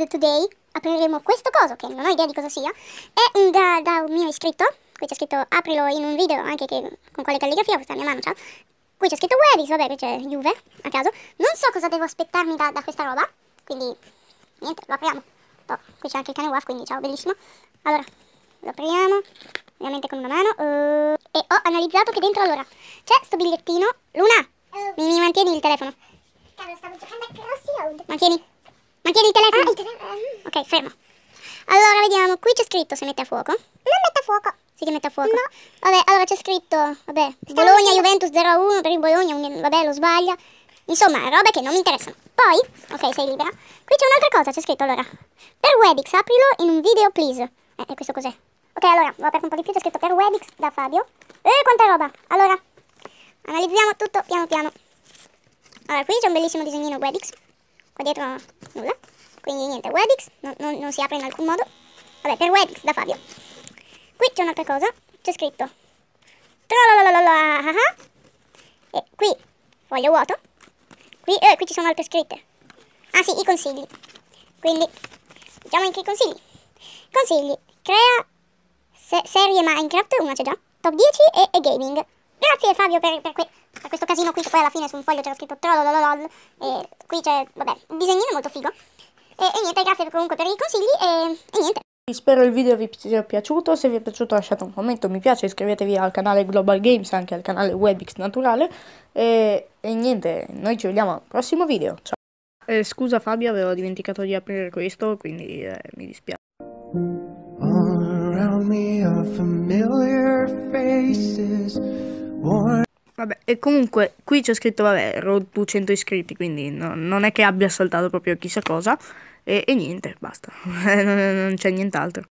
End Today apriremo questo coso che non ho idea di cosa sia è un da, da un mio iscritto qui c'è scritto aprilo in un video anche che, con quale calligrafia questa mia mano c'ha qui c'è scritto Wellis vabbè qui c'è Juve a caso non so cosa devo aspettarmi da, da questa roba quindi niente lo apriamo oh, qui c'è anche il cane WAF quindi ciao bellissimo allora lo apriamo ovviamente con una mano uh, e ho analizzato che dentro allora c'è sto bigliettino Luna oh. mi, mi mantieni il telefono Carlo stavo giocando a Crossy Road mantieni anche il telefono? Ah, il telefono. Ehm. Ok, fermo. Allora, vediamo. Qui c'è scritto se mette a fuoco. Non mette a fuoco. Sì che mette a fuoco. No. Vabbè, allora c'è scritto, vabbè, Bologna, Juventus 0-1 per il Bologna, un, vabbè, lo sbaglia. Insomma, robe che non mi interessano. Poi, ok, sei libera. Qui c'è un'altra cosa, c'è scritto allora. Per Webix, aprilo in un video, please. Eh, e questo cos'è? Ok, allora, l'ho aperto un po' di più, c'è scritto per Webix da Fabio. Eh, quanta roba! Allora, analizziamo tutto piano piano. Allora, qui c'è un bellissimo disegnino Webix. Qua dietro nulla. Quindi niente, Webix non, non, non si apre in alcun modo. Vabbè, per Webix da Fabio. Qui c'è un'altra cosa, c'è scritto Trolololololahaha ah. E qui foglio vuoto Qui, eh, qui ci sono altre scritte Ah sì, i consigli Quindi, diciamo anche i consigli Consigli, crea se serie Minecraft, una c'è già Top 10 e, e gaming Grazie Fabio per, per questo a questo casino qui che poi alla fine su un foglio c'era scritto trollololol e qui c'è, vabbè, un disegnino molto figo. E, e, niente, grazie comunque per i consigli e, e niente. Spero il video vi sia piaciuto, se vi è piaciuto lasciate un commento, mi piace, iscrivetevi al canale Global Games, anche al canale WebX Naturale e, e niente, noi ci vediamo al prossimo video, ciao! Eh, scusa Fabio, avevo dimenticato di aprire questo, quindi eh, mi dispiace. All around me are familiar faces, Vabbè, e comunque qui c'è scritto, vabbè, ero 200 iscritti, quindi no, non è che abbia saltato proprio chissà cosa. E, e niente, basta, non c'è nient'altro.